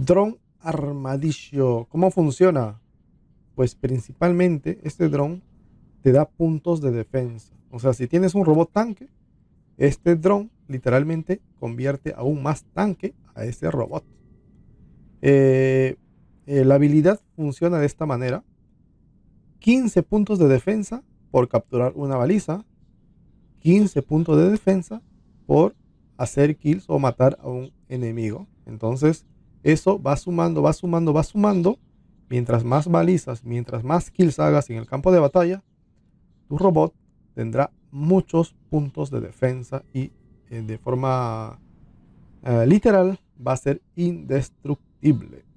Drone Armadillo. ¿Cómo funciona? Pues principalmente este dron te da puntos de defensa. O sea, si tienes un robot tanque, este dron literalmente convierte aún más tanque a ese robot. Eh, eh, la habilidad funciona de esta manera. 15 puntos de defensa por capturar una baliza. 15 puntos de defensa por hacer kills o matar a un enemigo. Entonces, eso va sumando, va sumando, va sumando. Mientras más balizas, mientras más kills hagas en el campo de batalla, tu robot tendrá muchos puntos de defensa y eh, de forma eh, literal va a ser indestructible.